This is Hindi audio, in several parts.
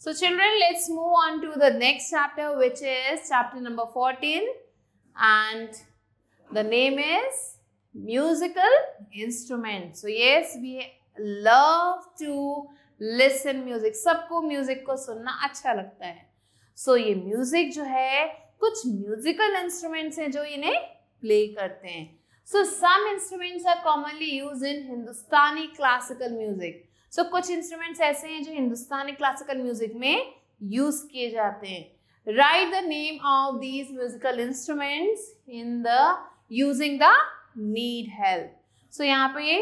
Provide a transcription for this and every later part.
So children, let's move on to the next chapter which is chapter number 14 and the name is musical instrument. So yes, we love to listen music. sabko music ko sunna acha lagta hai so, ye music jo hai कुछ musical instruments हैं जो इन्हें play करते हैं so some instruments are commonly use in Hindustani classical music so so, कुछ इंस्ट्रूमेंट्स ऐसे हैं जो हिंदुस्तानी क्लासिकल म्यूजिक में यूज किए जाते हैं write the name of these musical instruments in the using the need help so यहाँ पे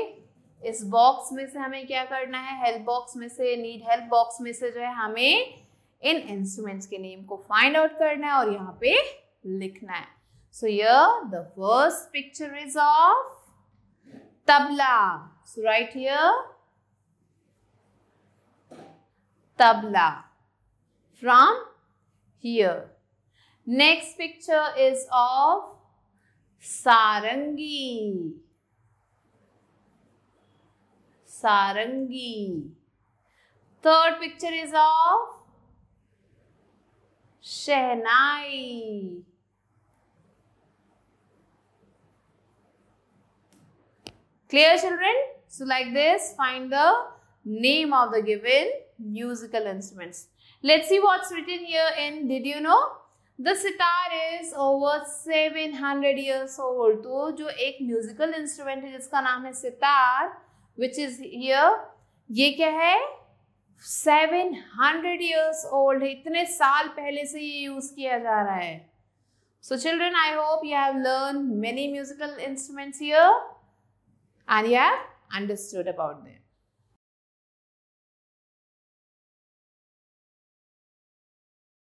इस बॉक्स में से हमें क्या करना है हेल्प बॉक्स में से नीड हेल्प बॉक्स में से जो है हमें इन इंस्ट्रूमेंट्स के नेम को फाइंड आउट करना है और यहाँ पे लिखना है सो य first picture is of tabla so right here tabla from here. Next picture is of sarangi. Sarangi. Third picture is of Shehnai. Clear children? So like this, find the name of the given musical instruments. Let's see what's written here in Did You Know? The sitar is over 700 hundred old. तो जो एक म्यूजिकल इंस्ट्रूमेंट है जिसका नाम है सितार विच इज हियर ये क्या है सेवन हंड्रेड ईयर्स है इतने साल पहले से ये यूज किया जा रहा है so children I hope you have learn many musical instruments here and you have understood about them